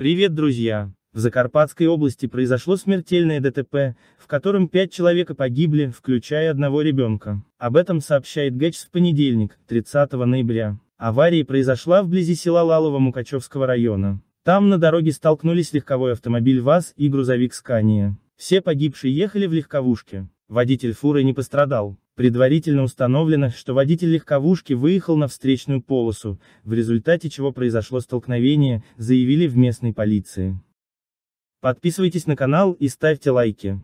Привет, друзья! В Закарпатской области произошло смертельное ДТП, в котором пять человека погибли, включая одного ребенка. Об этом сообщает Гэчс в понедельник, 30 ноября. Авария произошла вблизи села Лалова Мукачевского района. Там на дороге столкнулись легковой автомобиль ВАЗ и грузовик Скания. Все погибшие ехали в легковушке. Водитель фуры не пострадал. Предварительно установлено, что водитель легковушки выехал на встречную полосу, в результате чего произошло столкновение, заявили в местной полиции. Подписывайтесь на канал и ставьте лайки.